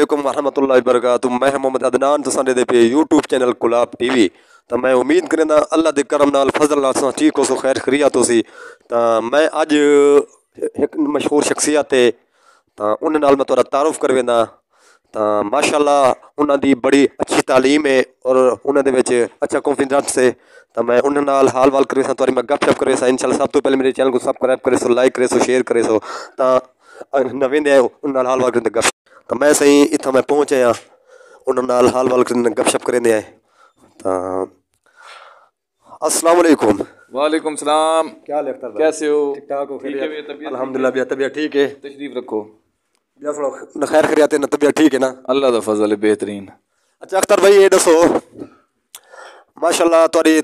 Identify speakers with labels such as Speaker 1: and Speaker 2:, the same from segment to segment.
Speaker 1: ਅਲੈਕੁਮ ਵਰਹਮਤੁਲਲਾਹਿ ਵਬਰਕਾਤੁਹ ਮੈਂ ਮੁਹੰਮਦ ਅਦਨਾਨ ਤੁਸਾਂ ਦੇ ਪੇ YouTube ਚੈਨਲ ਕੁਲਾਬ TV ਤਾਂ ਮੈਂ ਉਮੀਦ ਕਰਦਾ ਅੱਲਾ ਦੇ ਕਰਮ ਨਾਲ ਫਜ਼ਲ ਨਾਲ ਤੁਸੀਂ ਠੀਕ ਹੋ ਸੋ ਖੈਰ ਖਰੀਆ ਤੁਸੀਂ ਤਾਂ ਮੈਂ ਅੱਜ ਇੱਕ ਮਸ਼ਹੂਰ ਸ਼ਖਸੀਅਤ ਤੇ ਤਾਂ ਉਹਨਾਂ ਨਾਲ ਮੈਂ ਤੁਹਾਡਾ ਤਾਰੂਫ ਕਰਵੇਂਦਾ ਤਾਂ ਮਾਸ਼ਾਅੱਲਾ ਉਹਨਾਂ ਦੀ ਬੜੀ ਅੱਛੀ تعلیم ਹੈ ਔਰ ਉਹਨਾਂ ਦੇ ਵਿੱਚ ਅੱਛਾ ਕੰਫੀਡੈਂਸ ਹੈ ਤਾਂ ਮੈਂ ਉਹਨਾਂ ਨਾਲ ਹਾਲ ਵਾਲ ਕਰੇ ਸਾਂ ਤੁਹਾਡੀ ਮੈਂ ਗੱਪਸ਼ਪ ਕਰੇ ਸਾਂ ਇਨਸ਼ਾਅੱਲਾ ਸਭ ਤੋਂ ਪਹਿਲੇ ਮੇਰੇ ਚੈਨਲ ਨੂੰ ਸਬਸਕ੍ਰਾਈਬ ਕਰੇ ਸੋ ਲਾਈਕ ਕਰੇ ਸੋ ਸ਼ੇਅਰ ਕਰੇ ਸੋ ਤਾਂ ਨਵੇਂ ਦੇ ਉਹਨਾਂ ਨਾਲ ਹਾਲ ਵਾਲ ਕਰੇ ਗੱਪ ਤਾਂ ਮੈਂ ਸਹੀ ਇੱਥਾਂ ਮੈਂ ਪਹੁੰਚਿਆ ਉਹਨਾਂ ਨਾਲ ਹਾਲ ਵਾਲ ਗੱਪਸ਼ਪ ਕਰਦੇ ਆਏ ਤਾਂ अस्सलाम वालेकुम वालेकुम सलाम क्या लगता कैसे हो ठीक ठाक भैया तबियत ठीक है तशरीफ रखो भैया थोड़ा ना खैर खैरियत ना तबियत ठीक है ना अल्लाह का फजल है बेहतरीन अच्छा अख्तर भाई ये दसो माशाल्लाह तुरी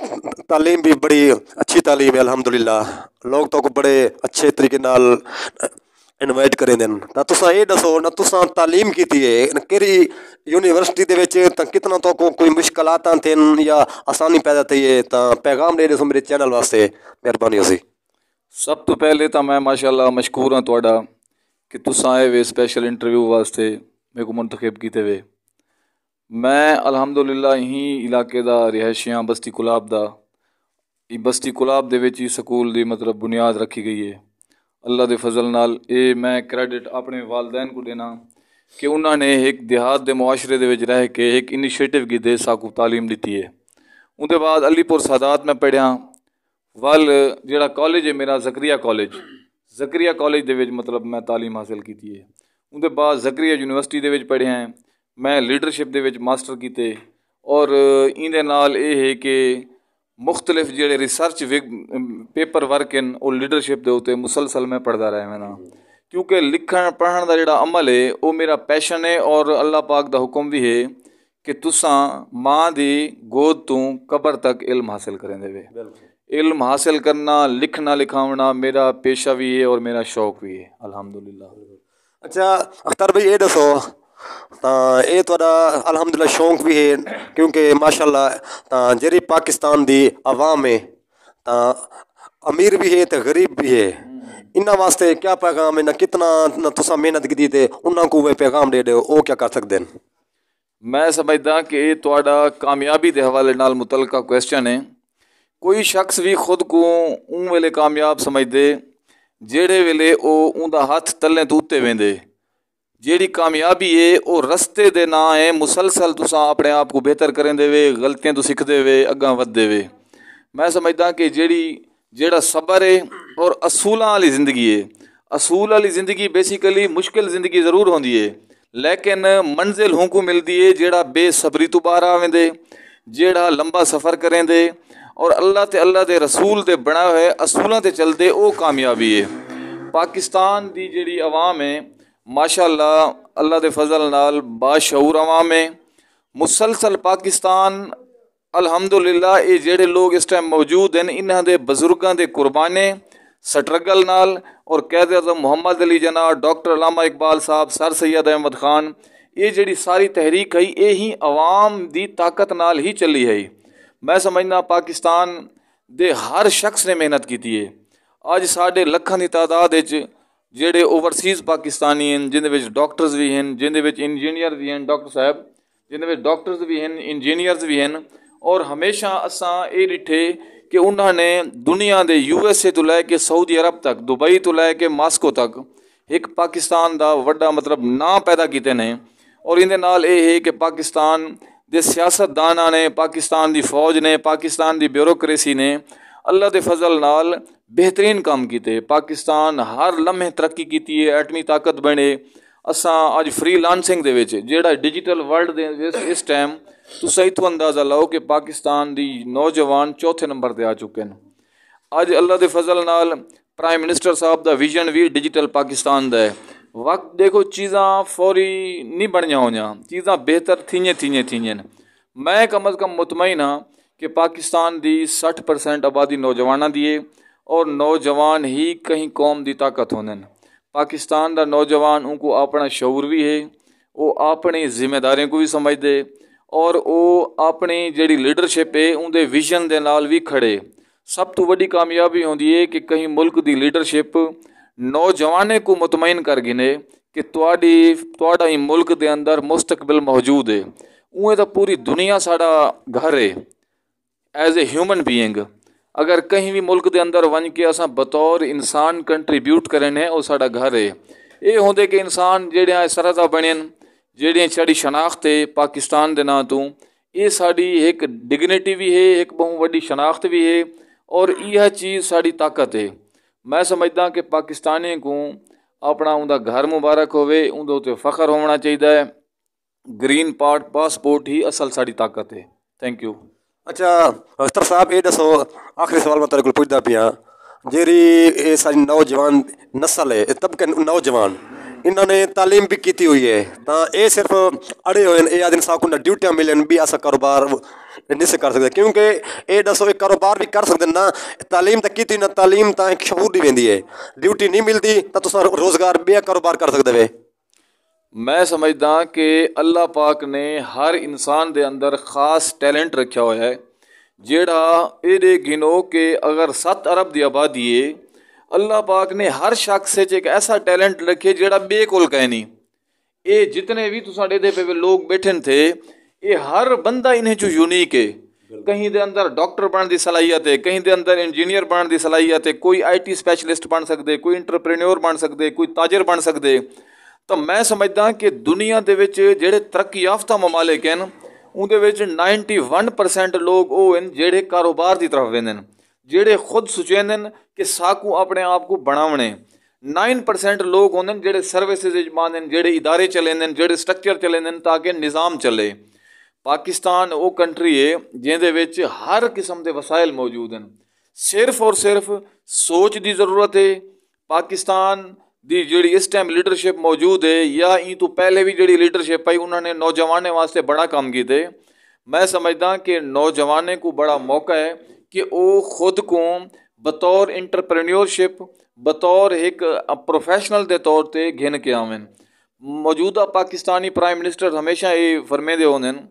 Speaker 1: तालीम भी बड़ी अच्छी तालीम है अलहमदुल्ला लोग तो बड़े अच्छे तरीके नाल ਇਨਵਾਈਟ ਕਰੇ ਦੇਣ ਤਾਂ ਤੁਸੀਂ ਇਹ ਦੱਸੋ ਨਾ ਤੁਸੀਂ تعلیم ਕੀਤੀ ਹੈ ਕਿਹੜੀ ਯੂਨੀਵਰਸਿਟੀ ਦੇ ਵਿੱਚ ਤਾਂ ਕਿਤਨਾ ਤੋਂ ਕੋਈ ਮੁਸ਼ਕਲਾਂ ਤੇ ਜਾਂ ਆਸਾਨੀ ਪੈਦਾ ਤੇ ਹੈ ਤਾਂ ਪੈਗਾਮ ਦੇ ਦਿਓ ਮੇਰੇ ਚੈਨਲ ਵਾਸਤੇ ਮਿਹਰਬਾਨੀ ਹੋਸੀ ਸਭ ਤੋਂ ਪਹਿਲੇ
Speaker 2: ਤਾਂ ਮੈਂ ਮਾਸ਼ਾਅੱਲਾ ਮਸ਼ਕੂਰ ਹਾਂ ਤੁਹਾਡਾ ਕਿ ਤੁਸੀਂ ਆਏ ਵੇ ਸਪੈਸ਼ਲ ਇੰਟਰਵਿਊ ਵਾਸਤੇ ਮੇਰੇ ਕੋ ਕੀਤੇ ਵੇ ਮੈਂ ਅਲਹਮਦੁਲਿਲਾ ਹੀ ਇਲਾਕੇ ਦਾ ਰਹਿਸ਼ੀਆਂ ਬਸਤੀ ਕੁਲਾਬ ਦਾ ਇਹ ਬਸਤੀ ਕੁਲਾਬ ਦੇ ਵਿੱਚ ਹੀ ਸਕੂਲ ਦੀ ਮਤਲਬ ਬੁਨਿਆਦ ਰੱਖੀ ਗਈ ਹੈ ਅੱਲਾ ਦੇ ਫਜ਼ਲ ਨਾਲ ਇਹ ਮੈਂ ਕ੍ਰੈਡਿਟ ਆਪਣੇ ਵਾਲਿਦੈਨ ਨੂੰ ਦੇਣਾ ਕਿ ਉਹਨਾਂ ਨੇ ਇੱਕ ਦਿਹਾਤ ਦੇ ਮੁਆਸ਼ਰੇ ਦੇ ਵਿੱਚ ਰਹਿ ਕੇ ਇੱਕ ਇਨੀਸ਼ੀਏਟਿਵ ਕੀ ਦੇ ਸਾਕੂ ਤਾਲੀਮ ਦਿੱਤੀ ਹੈ ਉਹਦੇ ਬਾਅਦ ਅਲੀਪੁਰ ਸਾਦਾਤ ਮੈਂ ਪੜਿਆ ਵੱਲ ਜਿਹੜਾ ਕਾਲਜ ਹੈ ਮੇਰਾ ਜ਼ਕਰੀਆ ਕਾਲਜ ਜ਼ਕਰੀਆ ਕਾਲਜ ਦੇ ਵਿੱਚ ਮਤਲਬ ਮੈਂ تعلیم ਹਾਸਲ ਕੀਤੀ ਹੈ ਉਹਦੇ ਬਾਅਦ ਜ਼ਕਰੀਆ ਯੂਨੀਵਰਸਿਟੀ ਦੇ ਵਿੱਚ ਪੜਿਆ ਮੈਂ ਲੀਡਰਸ਼ਿਪ ਦੇ ਵਿੱਚ ਮਾਸਟਰ ਕੀਤੇ ਔਰ ਇਹਦੇ ਨਾਲ ਇਹ ਹੈ ਕਿ ਮੁxtਲਿਫ ਜਿਹੜੇ ਰਿਸਰਚ ਪੇਪਰ ਵਰਕ ਇਨ ਉਹ ਲੀਡਰਸ਼ਿਪ ਦੇ ਉਤੇ ਮੁਸਲਸਲ ਮੈਂ ਪੜਦਾ ਰਿਹਾ ਮੈਂ ਨਾ ਕਿਉਂਕਿ ਲਿਖਣ ਪੜ੍ਹਨ ਦਾ ਜਿਹੜਾ ਅਮਲ ਹੈ ਉਹ ਮੇਰਾ ਪੈਸ਼ਨ ਹੈ ਔਰ ਅੱਲਾਹ ਪਾਕ ਦਾ ਹੁਕਮ ਵੀ ਹੈ ਕਿ ਤੁਸੀਂ ਮਾਂ ਦੀ ਗੋਦ ਤੋਂ ਕਬਰ ਤੱਕ ਇਲਮ ਹਾਸਲ ਕਰਨ ਦੇ ਵੇ ਇਲਮ ਹਾਸਲ ਕਰਨਾ ਲਿਖਣਾ ਲਿਖਾਉਣਾ ਮੇਰਾ ਪੇਸ਼ਾ
Speaker 1: ਵੀ ਹੈ ਔਰ ਮੇਰਾ ਸ਼ੌਕ
Speaker 2: ਵੀ ਹੈ ਅਲਹਮਦੁਲਿਲਾ
Speaker 1: ਅੱਛਾ ਅਖਤਰ ਭਾਈ ਇਹ ਦੱਸੋ ਤਾਂ ਇਹ ਤੁਹਾਡਾ ਅਲਹਮਦੁਲਿਲਾ ਸ਼ੌਂਕ ਵੀ ਹੈ ਕਿਉਂਕਿ ਮਾਸ਼ਾਅੱਲਾ ਤਾਂ ਜਿਹੜੀ ਪਾਕਿਸਤਾਨ ਦੀ ਆਵਾਮ ਹੈ ਤਾਂ ਅਮੀਰ ਵੀ ਹੈ ਤੇ ਗਰੀਬ ਵੀ ਹੈ ਇਨਾਂ ਵਾਸਤੇ ਕੀ ਪੈਗਾਮ ਹੈ ਨਾ ਕਿਤਨਾ ਤੁਸੀਂ ਮਿਹਨਤ ਕੀਤੀ ਤੇ ਉਹਨਾਂ ਨੂੰ ਇਹ ਪੈਗਾਮ ਦੇ ਦਿਓ ਉਹ ਕੀ ਕਰ ਸਕਦੇ ਨੇ
Speaker 2: ਮੈਂ ਸਮਝਦਾ ਕਿ ਇਹ ਤੁਹਾਡਾ ਕਾਮਯਾਬੀ ਦੇ ਹਵਾਲੇ ਨਾਲ ਮੁਤਲਕਾ ਕੁਐਸਚਨ ਹੈ ਕੋਈ ਸ਼ਖਸ ਵੀ ਖੁਦ ਨੂੰ ਉਹ ਵੇਲੇ ਕਾਮਯਾਬ ਸਮਝਦੇ ਜਿਹੜੇ ਵੇਲੇ ਉਹ ਉਹਦਾ ਹੱਥ ਤਲੇ ਤੋਂ ਉੱਤੇ ਵੇਂਦੇ जी कामयाबी है वह रस्ते दे ना है मुसलसल अपने आप को बेहतर करें दे गलतियाँ तो सीखते वे अगर वह मैं समझदा कि जी जो सबर है और असूलों वाली जिंदगी है असूल वाली जिंदगी बेसिकली मुश्किल जिंदगी जरूर होंगी है लेकिन मंजिल हूकू मिलती है जो बेसबरी तो बहर आवें जड़ा लंबा सफ़र करें दे और अल्लाह तो अल्लाह के रसूल से बना हुए असूलों से चलते वह कामयाबी है पाकिस्तान की जी आवाम है माशाल्लाह अल्लाह के फजल नाल बाशूर अवाम है मुसलसल पाकिस्तान अलहमदुल्ला ये जेड़े लोग इस टाइम मौजूद हैं इन्हों बजुर्गों के कुरबाने स्ट्रगल नाल और कैद अजम मुहम्मद अली जना डॉक्टर लामा इकबाल साहब सर सैयद अहमद खान ये जी सारी तहरीक है ये ही आवाम की ताकत नाल ही चली है मैं समझना पाकिस्तान दे हर शख्स ने मेहनत की है अज साढ़े लखन की तादाद ਜਿਹੜੇ ਓਵਰਸੀਜ਼ ਪਾਕਿਸਤਾਨੀ ਹਨ ਜਿਨ੍ਹਾਂ ਵਿੱਚ ਡਾਕਟਰਸ ਵੀ ਹਨ ਜਿਨ੍ਹਾਂ ਵਿੱਚ ਇੰਜੀਨੀਅਰ ਵੀ ਹਨ ਡਾਕਟਰ ਸਾਹਿਬ ਜਿਨ੍ਹਾਂ ਵਿੱਚ ਡਾਕਟਰਸ ਵੀ ਹਨ ਇੰਜੀਨੀਅਰਸ ਵੀ ਹਨ ਔਰ ਹਮੇਸ਼ਾ ਅਸਾਂ ਇਹ ਡਿਠੇ ਕਿ ਉਹਨਾਂ ਨੇ ਦੁਨੀਆ ਦੇ ਯੂ ਐਸ ਏ ਤੋਂ ਲੈ ਕੇ ਸਾਊਦੀ ਅਰਬ ਤੱਕ ਦੁਬਈ ਤੋਂ ਲੈ ਕੇ ਮਾਸਕੋ ਤੱਕ ਇੱਕ ਪਾਕਿਸਤਾਨ ਦਾ ਵੱਡਾ ਮਤਲਬ ਨਾਂ ਪੈਦਾ ਕੀਤੇ ਨੇ ਔਰ ਇਹਦੇ ਨਾਲ ਇਹ ਹੈ ਕਿ ਪਾਕਿਸਤਾਨ ਦੇ ਸਿਆਸਤਦਾਨਾਂ ਨੇ ਪਾਕਿਸਤਾਨ ਦੀ ਫੌਜ ਨੇ ਪਾਕਿਸਤਾਨ ਦੀ ਬਿਊਰੋਕ੍ਰੇਸੀ ਨੇ ਅੱਲਾ ਦੇ ਫਜ਼ਲ ਨਾਲ ਬਿਹਤਰੀਨ ਕੰਮ ਕੀਤੇ ਪਾਕਿਸਤਾਨ ਹਰ ਲਮਹੇ ਤਰੱਕੀ ਕੀਤੀ ਹੈ ਐਟਮੀ ਤਾਕਤ ਬਣੇ ਅਸਾਂ ਅੱਜ ਫ੍ਰੀਲਾਂਸਿੰਗ ਦੇ ਵਿੱਚ ਜਿਹੜਾ ਡਿਜੀਟਲ ਵਰਲਡ ਦੇ ਵਿੱਚ ਇਸ ਟਾਈਮ ਤੁਸੀਂ ਇਥੋਂ ਅੰਦਾਜ਼ਾ ਲਾਓ ਕਿ ਪਾਕਿਸਤਾਨ ਦੀ ਨੌਜਵਾਨ ਚੌਥੇ ਨੰਬਰ ਤੇ ਆ ਚੁੱਕੇ ਨੇ ਅੱਜ ਅੱਲਾ ਦੇ ਫਜ਼ਲ ਨਾਲ ਪ੍ਰਾਈਮ ਮਿਨਿਸਟਰ ਸਾਹਿਬ ਦਾ ਵਿਜ਼ਨ ਵੀ ਡਿਜੀਟਲ ਪਾਕਿਸਤਾਨ ਦਾ ਹੈ वक्त देखो चीज़ा फौरी नहीं बढ़िया हो जा चीज़ा बेहतर थी थी थी मैं कम अज़ कम मुतमिन हाँ ਕਿ ਪਾਕਿਸਤਾਨ ਦੀ 60% ਆਬਾਦੀ ਨੌਜਵਾਨਾਂ ਦੀ ਏ ਔਰ ਨੌਜਵਾਨ ਹੀ ਕਹੀਂ ਕੌਮ ਦੀ ਤਾਕਤ ਹੁੰਦੇ ਨੇ ਪਾਕਿਸਤਾਨ ਦਾ ਨੌਜਵਾਨ ਉਹ ਕੋ ਆਪਣਾ ਸ਼ੌਰ ਵੀ ਹੈ ਉਹ ਆਪਣੀ ਜ਼ਿੰਮੇਵਾਰੀਆਂ ਕੋ ਵੀ ਸਮਝਦੇ ਔਰ ਉਹ ਆਪਣੀ ਜਿਹੜੀ ਲੀਡਰਸ਼ਿਪ ਹੈ ਉਹਦੇ ਵਿਜ਼ਨ ਦੇ ਨਾਲ ਵੀ ਖੜੇ ਸਭ ਤੋਂ ਵੱਡੀ ਕਾਮਯਾਬੀ ਹੁੰਦੀ ਏ ਕਿ ਕਹੀਂ ਮੁਲਕ ਦੀ ਲੀਡਰਸ਼ਿਪ ਨੌਜਵਾਨੇ ਕੋ ਮਤਮਈਨ ਕਰ ਗਿਨੇ ਕਿ ਤੁਹਾਡੀ ਤੁਹਾਡਾ ਹੀ ਮੁਲਕ ਦੇ ਅੰਦਰ ਮੁਸਤਕਬਲ ਮੌਜੂਦ ਹੈ ਉਹ ਤਾਂ ਪੂਰੀ ਦੁਨੀਆ ਸਾਡਾ ਘਰ ਹੈ एज ए ह्यूमन बीइंग अगर कहीं भी मुल्क के अंदर वन के असा बतौर इंसान कंट्रीब्यूट करें और सा घर है ये होंगे कि इंसान जड़िया सरहदा बने जड़िया साड़ी शनाख्त है पाकिस्तान के ना तो यह साड़ी एक डिग्निटी भी है एक बहुत वही शनाख्त भी है और यह चीज़ साड़ी ताकत है मैं समझदा कि पाकिस्तानी को अपना उनका घर मुबारक होते फख्र होना चाहिए ग्रीन पार्ट पासपोर्ट ही असल साड़ी ताकत है
Speaker 1: थैंक यू ਅੱਛਾ ਅਸਤਰ ਸਾਹਿਬ ਇਹ ਦੱਸੋ ਆਖਰੀ ਸਵਾਲ ਮੈਂ ਤੁਹਾਡੇ ਕੋਲ ਪੁੱਛਦਾ ਪਿਆ ਜਿਹੜੀ ਇਹ ਸਾਡੀ ਨੌਜਵਾਨ نسل ਹੈ ਇਹ ਤਬਕੇ ਨੌਜਵਾਨ ਇਹਨਾਂ ਨੇ تعلیم ਵੀ ਕੀਤੀ ਹੋਈ ਹੈ ਤਾਂ ਇਹ ਸਿਰਫ ਅੜੇ ਹੋਏ ਨੇ ਇਹ ਆਦਿਨ ਸਾਕੂ ਨਾ ਡਿਊਟੀਆਂ ਮਿਲਣ ਵੀ ਆਸਾ ਕਾਰੋਬਾਰ ਨਹੀਂ ਕਰ ਸਕਦੇ ਕਿਉਂਕਿ ਇਹ ਦੱਸੋ ਇਹ ਕਾਰੋਬਾਰ ਵੀ ਕਰ ਸਕਦੇ ਨਾ تعلیم ਤਾਂ ਕੀਤੀ ਨਾ تعلیم ਤਾਂ ਇੱਕ ਸ਼ਹੂਰ ਦੀ ਵੇਂਦੀ ਹੈ ਡਿਊਟੀ ਨਹੀਂ ਮਿਲਦੀ ਤਾਂ ਤੁਸੀਂ ਰੋਜ਼ਗਾਰ ਵੀ ਕਾਰੋਬਾਰ ਕਰ ਸਕਦੇ ਵੇ ਮੈਂ ਸਮਝਦਾ
Speaker 2: ਕਿ ਅੱਲਾਹ ਪਾਕ ਨੇ ਹਰ ਇਨਸਾਨ ਦੇ ਅੰਦਰ ਖਾਸ ਟੈਲੈਂਟ ਰੱਖਿਆ ਹੋਇਆ ਹੈ ਜਿਹੜਾ ਇਹਦੇ ਗਿਨੋ ਕਿ ਅਗਰ 7 ਅਰਬ ਦੀ ਆਬਾਦੀ ਏ ਅੱਲਾਹ ਪਾਕ ਨੇ ਹਰ ਸ਼ਖਸ 'ਚ ਇੱਕ ਐਸਾ ਟੈਲੈਂਟ ਰੱਖਿਆ ਜਿਹੜਾ ਬੇਕੁਲ ਕਹਿ ਨਹੀਂ ਇਹ ਜਿੰਨੇ ਵੀ ਤੁਸੀਂ ਦੇ ਪੇ ਲੋਕ ਬੈਠੇ ਨੇ ਇਹ ਹਰ ਬੰਦਾ ਇਹਨੇ ਚ ਯੂਨੀਕ ਏ ਕਹੀਂ ਦੇ ਅੰਦਰ ਡਾਕਟਰ ਬਣਨ ਦੀ ਸਲਾਹੀਅਤ ਹੈ ਕਹੀਂ ਦੇ ਅੰਦਰ ਇੰਜੀਨੀਅਰ ਬਣਨ ਦੀ ਸਲਾਹੀਅਤ ਹੈ ਕੋਈ ਆਈਟੀ ਸਪੈਸ਼ਲਿਸਟ ਬਣ ਸਕਦੇ ਕੋਈ ਇੰਟਰਪ੍ਰੀਨਿਓਰ ਬਣ ਸਕਦੇ ਕੋਈ ਤਾਜਰ ਬਣ ਸਕਦੇ ਤਾਂ ਮੈਂ ਸਮਝਦਾ ਕਿ ਦੁਨੀਆ ਦੇ ਵਿੱਚ ਜਿਹੜੇ ਤਰੱਕੀ ਯਾਫਤਾ ਮਮਾਲਕ ਹਨ ਉਹਦੇ ਵਿੱਚ 91% ਲੋਕ ਉਹ ਹਨ ਜਿਹੜੇ ਕਾਰੋਬਾਰ ਦੀ ਤਰਫ ਵੇਂਦੇ ਨੇ ਜਿਹੜੇ ਖੁਦ ਸੁਚੇਂਦੇ ਹਨ ਕਿ ਸਾਕੂ ਆਪਣੇ ਆਪ ਨੂੰ ਬਣਾਉਣੇ 9% ਲੋਕ ਹੁੰਦੇ ਨੇ ਜਿਹੜੇ ਸਰਵਿਸਿਜ਼ ਇਜਮਾਨ ਨੇ ਜਿਹੜੇ ادارے ਚਲੇਂਦੇ ਨੇ ਜਿਹੜੇ ਸਟਰਕਚਰ ਚਲੇਂਦੇ ਨੇ ਤਾਂ ਕਿ ਨਿਜ਼ਾਮ ਚੱਲੇ ਪਾਕਿਸਤਾਨ ਉਹ ਕੰਟਰੀ ਹੈ ਜਿਹਦੇ ਵਿੱਚ ਹਰ ਕਿਸਮ ਦੇ ਵਸਾਇਲ ਮੌਜੂਦ ਹਨ ਸਿਰਫ ਔਰ ਸਿਰਫ ਸੋਚ ਦੀ ਜ਼ਰੂਰਤ ਹੈ ਪਾਕਿਸਤਾਨ ਦੀ ਜਿਹੜੀ ਇਸ ਟਾਈਮ ਲੀਡਰਸ਼ਿਪ ਮੌਜੂਦ ਹੈ ਜਾਂ ਇਹ ਤੋਂ ਪਹਿਲੇ ਵੀ ਜਿਹੜੀ ਲੀਡਰਸ਼ਿਪ ਆਈ ਉਹਨਾਂ ਨੇ ਨੌਜਵਾਨਾਂ ਵਾਸਤੇ ਬੜਾ ਕੰਮ ਕੀਤੇ ਮੈਂ ਸਮਝਦਾ ਕਿ ਨੌਜਵਾਨਾਂ ਨੂੰ ਬੜਾ ਮੌਕਾ ਹੈ ਕਿ ਉਹ ਖੁਦ ਨੂੰ ਬਤੌਰ ਇੰਟਰਪ੍ਰੈਨਿਓਰਸ਼ਿਪ ਬਤੌਰ ਇੱਕ ਪ੍ਰੋਫੈਸ਼ਨਲ ਦੇ ਤੌਰ ਤੇ ਗਿਣ ਕੇ ਆਵਨ ਮੌਜੂਦਾ ਪਾਕਿਸਤਾਨੀ ਪ੍ਰਾਈਮ ਮਿਨਿਸਟਰ ਹਮੇਸ਼ਾ ਇਹ ਫਰਮੇਂਦੇ ਹੁੰਦੇ ਨੇ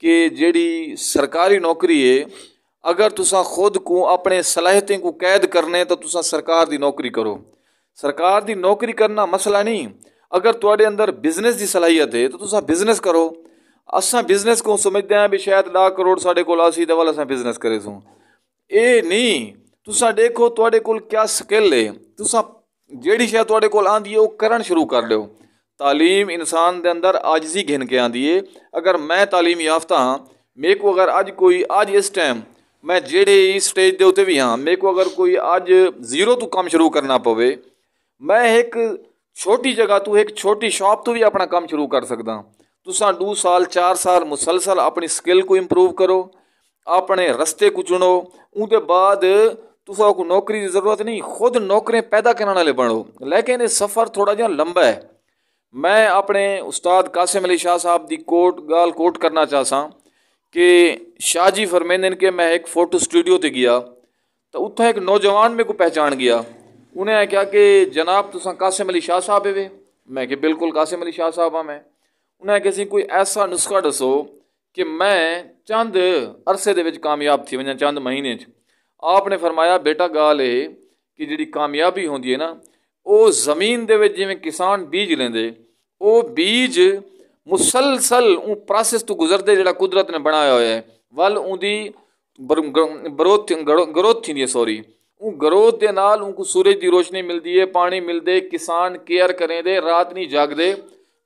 Speaker 2: ਕਿ ਜਿਹੜੀ ਸਰਕਾਰੀ ਨੌਕਰੀ ਹੈ ਅਗਰ ਤੁਸੀਂ ਖੁਦ ਨੂੰ ਆਪਣੇ ਸਲਾਹਤਾਂ ਨੂੰ ਕੈਦ ਕਰਨੇ ਤਾਂ ਤੁਸੀਂ ਸਰਕਾਰ ਦੀ ਨੌਕਰੀ ਕਰੋ ਸਰਕਾਰ ਦੀ ਨੌਕਰੀ ਕਰਨਾ ਮਸਲਾ ਨਹੀਂ ਅਗਰ ਤੁਹਾਡੇ ਅੰਦਰ ਬਿਜ਼ਨਸ ਦੀ ਸਲਾਹੀਅਤ ਹੈ ਤਾਂ ਤੁਸੀਂ ਬਿਜ਼ਨਸ ਕਰੋ ਅਸਾਂ ਬਿਜ਼ਨਸ ਕੋ ਸਮਝਦੇ ਆਂ ਵੀ ਸ਼ਾਇਦ ਲੱਖ ਕਰੋੜ ਸਾਡੇ ਕੋਲ ਆਸੀ ਦਾ ਵਾਲਾ ਅਸਾਂ ਬਿਜ਼ਨਸ ਕਰੇ ਸੂ ਇਹ ਨਹੀਂ ਤੁਸੀਂ ਦੇਖੋ ਤੁਹਾਡੇ ਕੋਲ ਕੀ ਸਕਿੱਲ ਹੈ ਤੁਸੀਂ ਜਿਹੜੀ ਸ਼ਾਇਦ ਤੁਹਾਡੇ ਕੋਲ ਆਂਦੀ ਹੈ ਉਹ ਕਰਨ ਸ਼ੁਰੂ ਕਰ ਲਿਓ تعلیم ਇਨਸਾਨ ਦੇ ਅੰਦਰ ਆਜਜ਼ੀ ਘਿਨ ਕੇ ਆਂਦੀ ਏ ਅਗਰ ਮੈਂ تعلیم ਯਾਫਤਾ ਹਾਂ ਮੇਰੇ ਕੋ ਅਗਰ ਅੱਜ ਕੋਈ ਅੱਜ ਇਸ ਟਾਈਮ ਮੈਂ ਜਿਹੜੇ ਸਟੇਜ ਦੇ ਉੱਤੇ ਵੀ ਹਾਂ ਮੇਰੇ ਕੋ ਅਗਰ ਕੋਈ ਅੱਜ ਜ਼ੀਰੋ ਤੋਂ ਕੰਮ ਸ਼ੁਰੂ ਕਰਨਾ ਪਵੇ मैं एक छोटी जगह तू एक छोटी शॉप तू भी अपना काम शुरू कर ਸਕਦਾ तुसा दो साल चार साल मुसलसल अपनी स्किल को इंप्रूव करो अपने रस्ते को चुनो उनके बाद तुसा को नौकरी की ज़रूरत नहीं खुद नौकरें पैदा करने वाले बनो लेकिन ये सफ़र थोड़ा जहा लंबा है मैं अपने उस्ताद कासिम अली शाह साहब की कोट गाल कोट करना चाहसा कि शाहजी फरमेंदन के मैं एक फ़ोटो स्टूडियो से गया तो उतना एक नौजवान मेरे को पहचान गया ਉਹਨੇ ਆ ਕਿਹਾ ਕਿ ਜਨਾਬ ਤੁਸੀਂ ਕਾਸਿਮ ਅਲੀ ਸ਼ਾਹ ਸਾਹਿਬ ਹੋਵੇ ਮੈਂ ਕਿ ਬਿਲਕੁਲ ਕਾਸਿਮ ਅਲੀ ਸ਼ਾਹ ਸਾਹਿਬ ਆ ਮੈਂ ਉਹਨੇ ਆ ਕਿ ਅਸੀਂ ਕੋਈ ਐਸਾ ਨੁਸਖਾ ਦੱਸੋ ਕਿ ਮੈਂ ਚੰਦ ਅਰਸੇ ਦੇ ਵਿੱਚ ਕਾਮਯਾਬ ਥੀ ਵਾਂ ਚੰਦ ਮਹੀਨੇ ਚ ਆਪਨੇ ਫਰਮਾਇਆ ਬੇਟਾ ਗਾਲ ਇਹ ਕਿ ਜਿਹੜੀ ਕਾਮਯਾਬੀ ਹੁੰਦੀ ਹੈ ਨਾ ਉਹ ਜ਼ਮੀਨ ਦੇ ਵਿੱਚ ਜਿਵੇਂ ਕਿਸਾਨ ਬੀਜ ਲੈਂਦੇ ਉਹ ਬੀਜ ਮੁਸਲਸਲ ਉਹ ਪ੍ਰੋਸੈਸ ਤੋਂ ਗੁਜ਼ਰਦੇ ਜਿਹੜਾ ਕੁਦਰਤ ਨੇ ਬਣਾਇਆ ਹੋਇਆ ਹੈ ਵੱਲ ਉਹਦੀ ਬਰੋਥ ਗਰੋਥ ਥੀ ਸੋਰੀ ਉਹ ਗਰੋਥ ਦੇ ਨਾਲ ਉਹਨੂੰ ਸੂਰਜ ਦੀ ਰੋਸ਼ਨੀ ਮਿਲਦੀ ਹੈ ਪਾਣੀ ਮਿਲਦੇ ਕਿਸਾਨ ਕੇਅਰ ਕਰੇਂਦੇ ਰਾਤ ਨਹੀਂ ਜਾਗਦੇ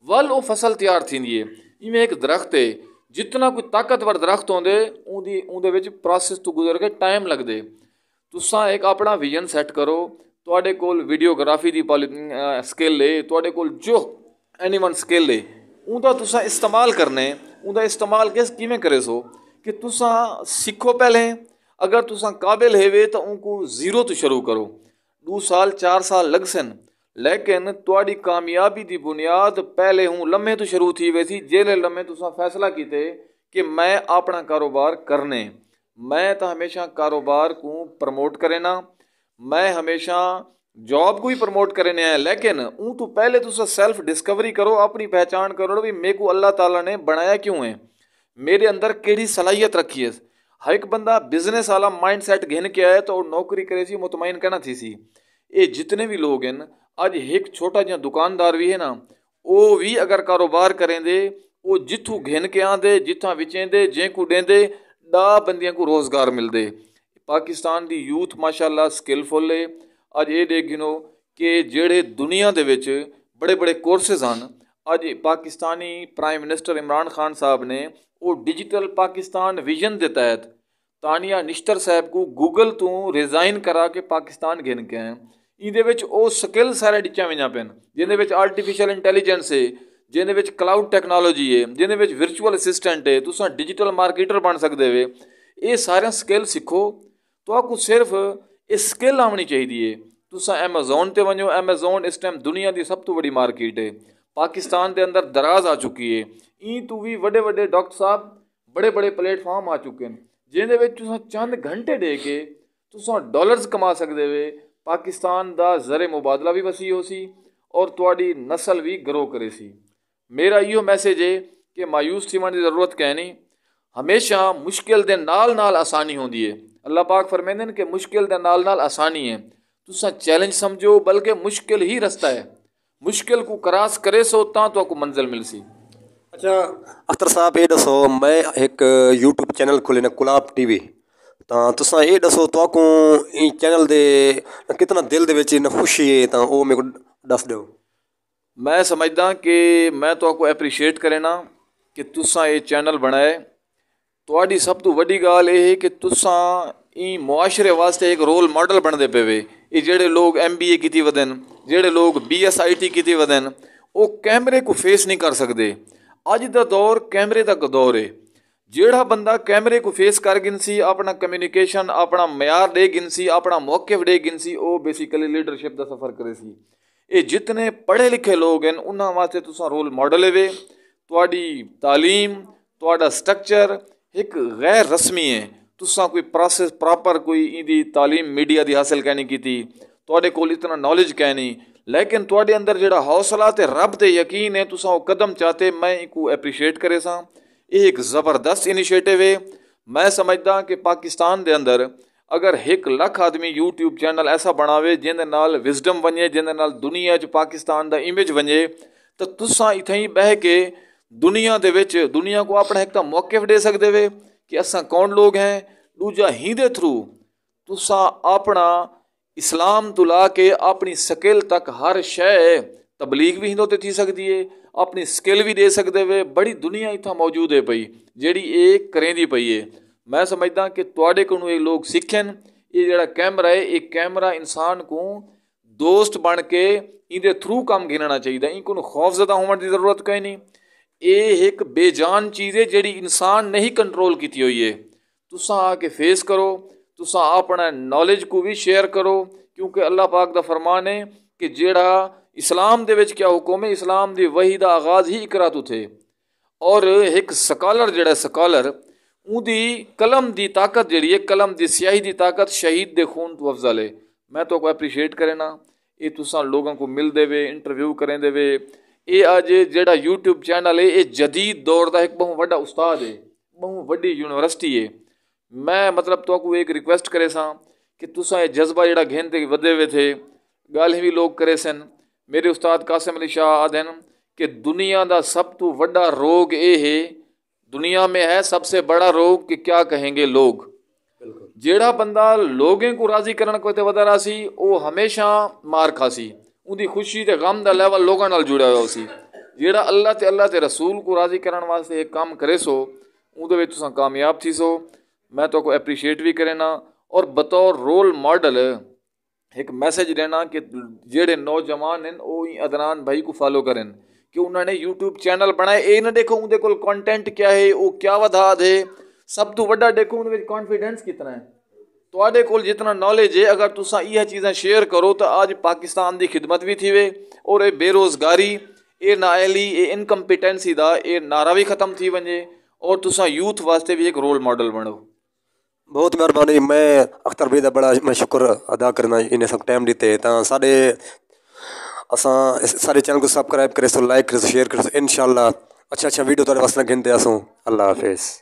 Speaker 2: ਵੱਲ ਉਹ ਫਸਲ ਤਿਆਰ ਥੀਂਦੀ ਹੈ ਇਵੇਂ ਇੱਕ ਦਰਖਤ ਏ ਜਿੰਨਾ ਕੋਈ ਤਾਕਤਵਰ ਦਰਖਤ ਹੁੰਦੇ ਉਹਦੀ ਉਹਦੇ ਵਿੱਚ ਪ੍ਰੋਸੈਸ ਤੋਂ ਗੁਜ਼ਰ ਕੇ ਟਾਈਮ ਲੱਗਦੇ ਤੁਸੀਂ ਇੱਕ ਆਪਣਾ ਵਿਜ਼ਨ ਸੈੱਟ ਕਰੋ ਤੁਹਾਡੇ ਕੋਲ ਵੀਡੀਓਗ੍ਰਾਫੀ ਦੀ ਸਕਿੱਲ ਹੈ ਤੁਹਾਡੇ ਕੋਲ ਜੋ ਐਨੀਵਨ ਸਕਿੱਲ ਹੈ ਉਹਦਾ ਤੁਸੀਂ ਇਸਤੇਮਾਲ ਕਰਨੇ ਉਹਦਾ ਇਸਤੇਮਾਲ ਕਿਸ ਕਿਵੇਂ ਕਰੇ ਸੋ ਕਿ ਤੁਸੀਂ ਸਿੱਖੋ ਪਹਿਲੇ अगर तोसां क़ाबिल हेवे त उनको ज़ीरो तो शुरू करो दो साल चार साल लग सन लेकिन तुहाड़ी कामयाबी की बुनियाद पहले हूँ लम्हे तो शुरू थी वैसी जेले लम्हे तुसा फैसला किते कि मैं अपना कारोबार करने मैं तो हमेशा कारोबार को प्रमोट ना मैं हमेशा जॉब को ही प्रमोट करने हैं लेकिन ऊँ तो पहले तुसा सेल्फ डिस्कवरी करो अपनी पहचान करो भी मेरे को अल्लाह ताला ने बनाया क्यों है मेरे अंदर केड़ी सलाहियत रखी है ਹਰ ਇੱਕ ਬੰਦਾ ਬਿਜ਼ਨਸ ਵਾਲਾ ਮਾਈਂਡਸੈਟ सेट ਕੇ ਆਇਆ ਤਾਂ ਉਹ ਨੌਕਰੀ ਕਰੇ ਸੀ सी ਕਹਿਣਾ ਸੀ ਸੀ ਇਹ ਜਿੰਨੇ ਵੀ ਲੋਕ ਹਨ ਅੱਜ ਇੱਕ ਛੋਟਾ ਜਿਹਾ ਦੁਕਾਨਦਾਰ ਵੀ ਹੈ ਨਾ ਉਹ ਵੀ ਅਗਰ ਕਾਰੋਬਾਰ ਕਰੇਂਦੇ ਉਹ ਜਿੱਥੋਂ ਘਿਨ ਕੇ ਆਂਦੇ ਜਿੱਥਾਂ ਵਿਚੇਂਦੇ ਜੇ ਕੋ ਦੇਂਦੇ ਦਾ ਬੰਦਿਆਂ ਕੋ ਰੋਜ਼ਗਾਰ ਮਿਲਦੇ ਪਾਕਿਸਤਾਨ ਦੀ ਯੂਥ ਮਾਸ਼ਾਅੱਲਾ ਸਕਿਲਫੁਲ ਹੈ ਅੱਜ ਇਹ ਦੇਖਿਨੋ ਕਿ ਜਿਹੜੇ ਦੁਨੀਆ ਦੇ ਵਿੱਚ ਬੜੇ ਬੜੇ ਕੋਰਸਸ ਹਨ ਅੱਜ ਪਾਕਿਸਤਾਨੀ ਪ੍ਰਾਈਮ ਮਿਨਿਸਟਰ ਇਮਰਾਨ ਖਾਨ ਸਾਹਿਬ ਨੇ ਉਹ ਡਿਜੀਟਲ ਪਾਕਿਸਤਾਨ ਵਿਜ਼ਨ ਦੇ ਤਹਿਤ ਤਾਨੀਆ ਨਿਸ਼ਟਰ ਸਾਹਿਬ ਨੂੰ ਗੂਗਲ ਤੋਂ ਰਿਜ਼ਾਈਨ ਕਰਾ ਕੇ ਪਾਕਿਸਤਾਨ ਗਿਨ ਗਏ ਇਹਦੇ ਵਿੱਚ ਉਹ ਸਕਿੱਲ ਸਾਰੇ ਡਿਚਾਂ ਵਿੱਚ ਪੈਣ ਜਿਹਦੇ ਵਿੱਚ ਆਰਟੀਫੀਸ਼ੀਅਲ ਇੰਟੈਲੀਜੈਂਸ ਹੈ ਜਿਹਦੇ ਵਿੱਚ ਕਲਾਊਡ ਟੈਕਨੋਲੋਜੀ ਹੈ ਜਿਹਦੇ ਵਿੱਚ ਵਰਚੁਅਲ ਅਸਿਸਟੈਂਟ ਹੈ ਤੁਸੀਂ ਡਿਜੀਟਲ ਮਾਰਕੀਟਰ ਬਣ ਸਕਦੇ ਹੋ ਇਹ ਸਾਰੇ ਸਕਿੱਲ ਸਿੱਖੋ ਤੁਹਾਨੂੰ ਸਿਰਫ ਇਹ ਸਕਿੱਲ ਆਉਣੀ ਚਾਹੀਦੀ ਹੈ ਤੁਸੀਂ ਐਮਾਜ਼ਨ ਤੇ ਵਣੋ ਐਮਾਜ਼ਨ ਇਸ ਟਾਈਮ ਦੁਨੀਆ ਦੀ ਸਭ ਤੋਂ ਵੱਡੀ ਮਾਰਕੀਟ ਹੈ पाकिस्तान के अंदर दराज आ चुकी है ई तू भी वे वे डॉक्टर साहब बड़े बड़े प्लेटफॉर्म आ चुके हैं जिंद चंद घंटे दे के तुम डॉलरस कमा सकते हुए पाकिस्तान का जरे मुबादला भी वसी हो सी और नस्ल भी ग्रो करे सी मेरा इो मैसेज है कि मायूस थीवन की जरूरत कह नहीं हमेशा मुश्किल के नाल, नाल आसानी होंगी है अल्लाह पाक फरमेंदन कि मुश्किल के नाल, नाल आसानी है तुसा चैलेंज समझो बल्कि मुश्किल ही रस्ता है ਕੋ ਕਰਾਸ ਕਰੇ ਸੋ ਤਾਂ ता ਕੋ ਮੰਜ਼ਲ ਮਿਲ ਸੀ
Speaker 1: ਅੱਛਾ ਅਖਤਰ ਸਾਹਿਬ ਇਹ ਦੱਸੋ ਮੈਂ ਇੱਕ YouTube ਚੈਨਲ ਖੋਲੇ ਨਾ ਕੁਲਾਬ ਟੀਵੀ ਤਾਂ ਤੁਸੀਂ ਇਹ ਦੱਸੋ ਕੋ ਇਹ ਚੈਨਲ ਦੇ ਕਿਤਨਾ ਦਿਲ ਦੇ ਵਿੱਚ ਇਹ ਖੁਸ਼ੀ ਹੈ ਤਾਂ ਉਹ ਮੇਰੇ ਕੋ ਦੱਸ ਦਿਓ
Speaker 2: ਮੈਂ ਸਮਝਦਾ ਕਿ ਮੈਂ ਕੋ ਐਪਰੀਸ਼ੀਏਟ ਨਾ ਕਿ ਤੁਸੀਂ ਇਹ ਚੈਨਲ ਬਣਾਏ ਤੁਹਾਡੀ ਸਭ ਤੋਂ ਵੱਡੀ ਗੱਲ ਇਹ ਹੈ ਕਿ ਤੁਸੀਂ ਇਹ ਮੁਆਸ਼ਰੇ ਵਾਸਤੇ ਇੱਕ ਰੋਲ ਮਾਡਲ ਬਣਦੇ ਪਵੇ ਇਹ ਜਿਹੜੇ ਲੋਕ ਐਮਬੀਏ ਕੀਤੀ ਵਦਨ ਜਿਹੜੇ ਲੋਕ ਬੀਐਸਆਈਟੀ ਕੀਤੇ ਵਦਨ ਉਹ ਕੈਮਰੇ ਕੋ ਫੇਸ ਨਹੀਂ ਕਰ ਸਕਦੇ ਅੱਜ ਦਾ ਦੌਰ ਕੈਮਰੇ ਦਾ ਦੌਰ ਹੈ ਜਿਹੜਾ ਬੰਦਾ ਕੈਮਰੇ ਕੋ ਫੇਸ ਕਰ ਗਿਨ ਸੀ ਆਪਣਾ ਕਮਿਊਨੀਕੇਸ਼ਨ ਆਪਣਾ ਮਿਆਰ ਦੇ ਗਿਨ ਸੀ ਆਪਣਾ ਮੌਕੇ ਵੜੇ ਗਿਨ ਸੀ ਉਹ ਬੇਸਿਕਲੀ ਲੀਡਰਸ਼ਿਪ ਦਾ ਸਫ਼ਰ ਕਰੇ ਸੀ ਇਹ ਜਿਤਨੇ ਪੜ੍ਹੇ ਲਿਖੇ ਲੋਕ ਹਨ ਉਹਨਾਂ ਵਾਸਤੇ ਤੁਸੀਂ ਰੋਲ ਮਾਡਲ ਹੋਵੇ ਤੁਹਾਡੀ تعلیم ਤੁਹਾਡਾ ਸਟਰਕਚਰ ਇੱਕ ਗੈਰ ਰਸਮੀ ਹੈ ਤੁਸੀਂ ਕੋਈ ਪ੍ਰੋਸੈਸ ਪ੍ਰੋਪਰ ਕੋਈ ਇਹਦੀ تعلیم ਮੀਡੀਆ ਦੀ ਹਾਸਲ ਕਰਨੀ ਕੀਤੀ ਤੁਹਾਡੇ ਕੋਲ ਇਤਨਾ ਨੌਲੇਜ ਕੈ ਨਹੀਂ ਲੇਕਿਨ ਤੁਹਾਡੇ ਅੰਦਰ ਜਿਹੜਾ ਹੌਸਲਾ ਤੇ ਰੱਬ ਤੇ ਯਕੀਨ ਹੈ ਤੁਸੀਂ ਉਹ ਕਦਮ ਚਾਹਤੇ ਮੈਂ ਇਹਨੂੰ ਐਪਰੀਸ਼ੀਏਟ ਕਰੇ ਸਾਂ ਇਹ ਇੱਕ ਜ਼ਬਰਦਸਤ ਇਨੀਸ਼ੀਏਟਿਵ ਹੈ ਮੈਂ ਸਮਝਦਾ ਕਿ ਪਾਕਿਸਤਾਨ ਦੇ ਅੰਦਰ ਅਗਰ 1 ਲੱਖ ਆਦਮੀ YouTube ਚੈਨਲ ਐਸਾ ਬਣਾਵੇ ਜਿਹਦੇ ਨਾਲ ਵਿਜ਼ਡਮ ਵਣੇ ਜਿਹਦੇ ਨਾਲ ਦੁਨੀਆ 'ਚ ਪਾਕਿਸਤਾਨ ਦਾ ਇਮੇਜ ਵਣੇ ਤਾਂ ਤੁਸੀਂ ਇਥੇ ਹੀ ਬਹਿ ਕੇ ਦੁਨੀਆ ਦੇ ਵਿੱਚ ਦੁਨੀਆ ਕੋ ਆਪਣਾ ਇੱਕ ਤਾਂ ਮੌਕਫ ਦੇ ਸਕਦੇ ਵੇ ਕਿ ਅਸਾਂ ਕੌਣ ਲੋਕ ਹੈ ਦੂਜਾ ਹੀ ਦੇ ਥਰੂ ਤੁਸੀਂ ਆਪਣਾ ਇਸਲਾਮ ਤੋਂ ਲਾ ਕੇ ਆਪਣੀ ਸਕਿੱਲ ਤੱਕ ਹਰ ਸ਼ੈ ਤਬਲੀਗ ਵੀ ਹਿੰਦੋ ਤੇ ਥੀ ਸਕਦੀ ਏ ਆਪਣੀ ਸਕਿੱਲ ਵੀ ਦੇ ਸਕਦੇ ਵੇ ਬੜੀ ਦੁਨੀਆ ਇਥਾ ਮੌਜੂਦ ਏ ਪਈ ਜਿਹੜੀ ਇਹ ਕਰੇਂਦੀ ਪਈ ਏ ਮੈਂ ਸਮਝਦਾ ਕਿ ਤੁਹਾਡੇ ਕੋਲ ਇਹ ਲੋਕ ਸਿੱਖਣ ਇਹ ਜਿਹੜਾ ਕੈਮਰਾ ਏ ਇਹ ਕੈਮਰਾ ਇਨਸਾਨ ਨੂੰ ਦੋਸਤ ਬਣ ਕੇ ਇਹਦੇ ਥਰੂ ਕੰਮ ਗਿਣਨਾ ਚਾਹੀਦਾ ਇਹ ਕੋਈ ਖੌਫ ਜ਼ਦਾ ਹੋਣ ਦੀ ਜ਼ਰੂਰਤ ਕੋਈ ਨਹੀਂ ਇਹ ਇੱਕ ਬੇਜਾਨ ਚੀਜ਼ ਏ ਜਿਹੜੀ ਇਨਸਾਨ ਨਹੀਂ ਕੰਟਰੋਲ ਕੀਤੀ ਹੋਈ ਏ ਤੁਸੀਂ ਆ ਕੇ ਫੇਸ ਕਰੋ ਤੁਸੀਂ ਆਪਣਾ ਨੌਲੇਜ ਕੋ ਵੀ ਸ਼ੇਅਰ ਕਰੋ ਕਿਉਂਕਿ ਅੱਲਾਹ ਪਾਕ ਦਾ ਫਰਮਾਨ ਹੈ ਕਿ ਜਿਹੜਾ ਇਸਲਾਮ ਦੇ ਵਿੱਚ ਕਿਆ ਹੁਕਮ ਹੈ ਇਸਲਾਮ ਦੀ ਵਹੀ ਦਾ ਆਗਾਜ਼ ਹੀ ਇਕਰਾ ਤੋਂ ਥੇ ਔਰ ਇੱਕ ਸਕਾਲਰ ਜਿਹੜਾ ਸਕਾਲਰ ਉਹਦੀ ਕਲਮ ਦੀ ਤਾਕਤ ਜਿਹੜੀ ਹੈ ਕਲਮ ਦੀ ਸਿਆਹੀ ਦੀ ਤਾਕਤ ਸ਼ਹੀਦ ਦੇ ਖੂਨ ਤੋਂ ਅਫਜ਼ਲ ਹੈ ਮੈਂ ਤਾਂ ਕੋ ਐਪਰੀਸ਼ੀਏਟ ਕਰਨਾ ਇਹ ਤੁਸੀਂ ਲੋਕਾਂ ਕੋ ਮਿਲ ਦੇਵੇ ਇੰਟਰਵਿਊ ਕਰੇ ਦੇਵੇ ਇਹ ਅੱਜ ਜਿਹੜਾ YouTube ਚੈਨਲ ਹੈ ਇਹ ਜਦੀਦ ਦੌਰ ਦਾ ਇੱਕ ਬਹੁਤ ਵੱਡਾ ਉਸਤਾਦ ਹੈ ਬਹੁਤ ਵੱਡੀ ਯੂਨੀਵਰਸਿਟੀ ਹੈ मैं मतलब तो को एक रिक्वेस्ट करे सा कि तुसा ये जज्बा जरा ਕੇ ਵਧੇ हुए थे ਗਾਲ੍ਹ भी लोग करे सन मेरे उस्ताद कासिम अली शाह आदि कि दुनिया का सब तो व्डा रोग ये है दुनिया में है सबसे बड़ा रोग कि क्या कहेंगे लोग जेड़ा बंदा लोगों को राजी करने को रहा सी वह हमेशा मार खा सी उनकी खुशी के गम का लैवल लोगों ना जुड़ा हुआ सी जो अल्लाह ते अल्लाह के रसूल को राजी करने वास्ते काम करे सो उस कामयाब थी सो मैं ਕੋ ਐਪਰੀਸ਼ੀਏਟ ਵੀ भी ਔਰ ਬਤੌਰ ਰੋਲ ਮਾਡਲ ਇੱਕ ਮੈਸੇਜ ਦੇਣਾ ਕਿ ਜਿਹੜੇ ਨੌਜਵਾਨ ਨੇ ਉਹ ਹੀ ਅਦਨਾਨ ਭਾਈ ਨੂੰ ਫਾਲੋ ਕਰਨ ਕਿ ਉਹਨਾਂ ਨੇ YouTube ਚੈਨਲ ਬਣਾਇਆ ਇਹ ਨਾ ਦੇਖੋ ਉਹਦੇ ਕੋਲ ਕੰਟੈਂਟ ਕੀ ਹੈ ਉਹ ਕੀ ਵਧਾ ਦੇ ਸਭ ਤੋਂ ਵੱਡਾ ਦੇਖੋ ਉਹਦੇ ਵਿੱਚ ਕੌਨਫੀਡੈਂਸ ਕਿਤਨਾ ਹੈ ਤੁਹਾਡੇ ਕੋਲ ਜਿਤਨਾ ਨੌਲੇਜ ਹੈ ਅਗਰ ਤੁਸੀਂ ਇਹ ਚੀਜ਼ਾਂ ਸ਼ੇਅਰ ਕਰੋ ਤਾਂ ਅੱਜ ਪਾਕਿਸਤਾਨ ਦੀ ਖਿਦਮਤ ਵੀ ਥੀਵੇ ਔਰ ਇਹ ਬੇਰੋਜ਼ਗਾਰੀ ਇਹ ਨਾਇਲੀ ਇਹ ਇਨਕੰਪੀਟੈਂਸੀ ਦਾ ਇਹ ਨਾਰਾ ਵੀ ਖਤਮ ਥੀ ਵੰਜੇ ਔਰ ਤੁਸੀਂ ਯੂਥ ਵਾਸਤੇ ਵੀ ਇੱਕ ਰੋਲ ਮਾਡਲ ਬਣੋ
Speaker 1: बहुत मेहरबानी मैं अख्तर भाई का बड़ा मैं शुक्र अदा करना इन्हें सब टाइम दीते तो साढ़े असा सारे चैनल को सब्सक्राइब करे सो तो लाइक करे सो शेयर करे सो तो इन अच्छा अच्छा वीडियो तेरे वास्ते गिनते असू अल्लाह हाफिज़